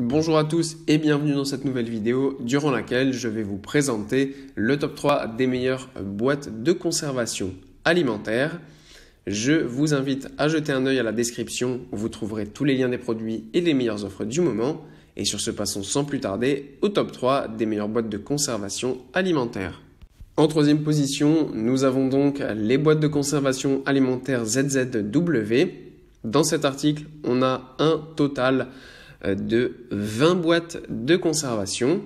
Bonjour à tous et bienvenue dans cette nouvelle vidéo durant laquelle je vais vous présenter le top 3 des meilleures boîtes de conservation alimentaire. Je vous invite à jeter un œil à la description, vous trouverez tous les liens des produits et les meilleures offres du moment. Et sur ce, passons sans plus tarder au top 3 des meilleures boîtes de conservation alimentaire. En troisième position, nous avons donc les boîtes de conservation alimentaire ZZW. Dans cet article, on a un total euh, de 20 boîtes de conservation.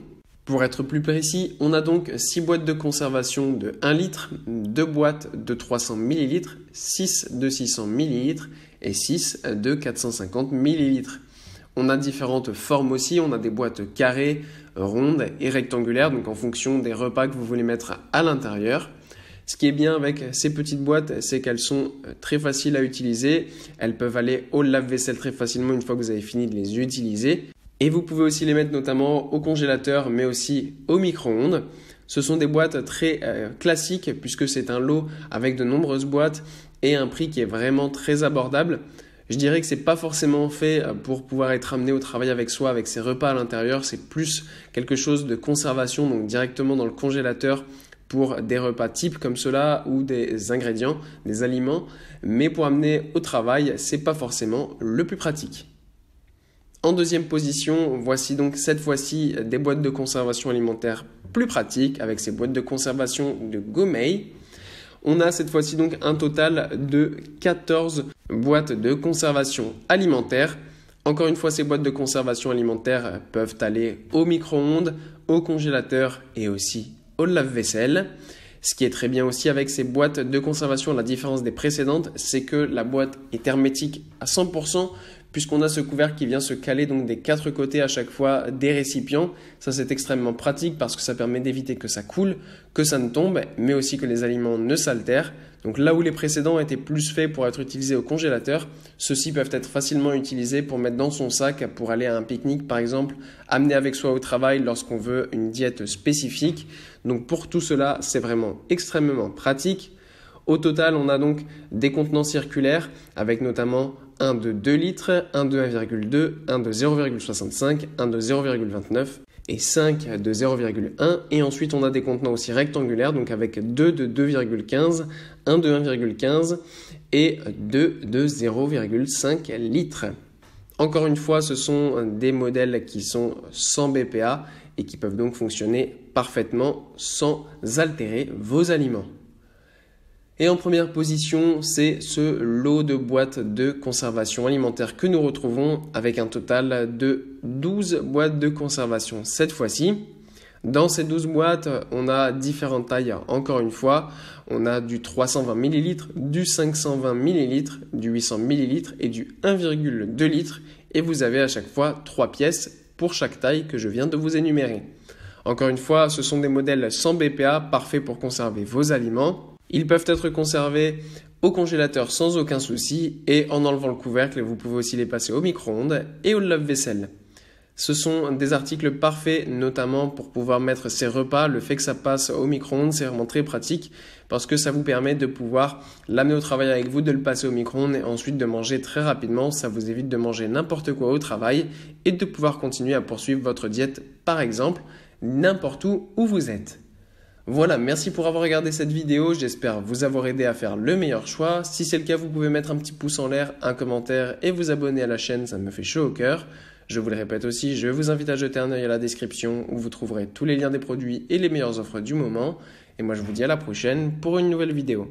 Pour être plus précis, on a donc 6 boîtes de conservation de 1 litre, 2 boîtes de 300 ml, 6 de 600 ml et 6 de 450 ml. On a différentes formes aussi, on a des boîtes carrées, rondes et rectangulaires, donc en fonction des repas que vous voulez mettre à l'intérieur. Ce qui est bien avec ces petites boîtes, c'est qu'elles sont euh, très faciles à utiliser. Elles peuvent aller au lave-vaisselle très facilement une fois que vous avez fini de les utiliser. Et vous pouvez aussi les mettre notamment au congélateur, mais aussi au micro-ondes. Ce sont des boîtes très euh, classiques puisque c'est un lot avec de nombreuses boîtes et un prix qui est vraiment très abordable. Je dirais que ce n'est pas forcément fait euh, pour pouvoir être amené au travail avec soi, avec ses repas à l'intérieur. C'est plus quelque chose de conservation, donc directement dans le congélateur pour des repas types comme cela ou des ingrédients, des aliments, mais pour amener au travail, c'est pas forcément le plus pratique. En deuxième position, voici donc cette fois-ci des boîtes de conservation alimentaire plus pratiques avec ces boîtes de conservation de Gourmet. On a cette fois-ci donc un total de 14 boîtes de conservation alimentaire. Encore une fois, ces boîtes de conservation alimentaire peuvent aller au micro-ondes, au congélateur et aussi au lave-vaisselle. Ce qui est très bien aussi avec ces boîtes de conservation, la différence des précédentes, c'est que la boîte est hermétique à 100%, puisqu'on a ce couvercle qui vient se caler donc des quatre côtés à chaque fois des récipients. Ça c'est extrêmement pratique parce que ça permet d'éviter que ça coule, que ça ne tombe, mais aussi que les aliments ne s'altèrent. Donc là où les précédents étaient plus faits pour être utilisés au congélateur, ceux-ci peuvent être facilement utilisés pour mettre dans son sac pour aller à un pique-nique par exemple, amener avec soi au travail lorsqu'on veut une diète spécifique. Donc pour tout cela, c'est vraiment extrêmement pratique. Au total, on a donc des contenants circulaires avec notamment un de 2 litres, un de 1,2, 1 de 0,65, un de 0,29 et 5 de 0,1. Et ensuite, on a des contenants aussi rectangulaires, donc avec 2 de 2,15, 1 de 1,15 et 2 de 0,5 litres. Encore une fois, ce sont des modèles qui sont sans BPA et qui peuvent donc fonctionner parfaitement sans altérer vos aliments. Et en première position, c'est ce lot de boîtes de conservation alimentaire que nous retrouvons avec un total de 12 boîtes de conservation cette fois-ci. Dans ces 12 boîtes, on a différentes tailles. Encore une fois, on a du 320 ml, du 520 ml, du 800 ml et du 1,2 litre. Et vous avez à chaque fois 3 pièces pour chaque taille que je viens de vous énumérer. Encore une fois, ce sont des modèles sans BPA, parfaits pour conserver vos aliments. Ils peuvent être conservés au congélateur sans aucun souci et en enlevant le couvercle, vous pouvez aussi les passer au micro-ondes et au lave-vaisselle. Ce sont des articles parfaits, notamment pour pouvoir mettre ses repas. Le fait que ça passe au micro-ondes, c'est vraiment très pratique parce que ça vous permet de pouvoir l'amener au travail avec vous, de le passer au micro-ondes et ensuite de manger très rapidement. Ça vous évite de manger n'importe quoi au travail et de pouvoir continuer à poursuivre votre diète, par exemple, n'importe où où vous êtes. Voilà, merci pour avoir regardé cette vidéo, j'espère vous avoir aidé à faire le meilleur choix. Si c'est le cas, vous pouvez mettre un petit pouce en l'air, un commentaire et vous abonner à la chaîne, ça me fait chaud au cœur. Je vous le répète aussi, je vous invite à jeter un œil à la description où vous trouverez tous les liens des produits et les meilleures offres du moment. Et moi je vous dis à la prochaine pour une nouvelle vidéo.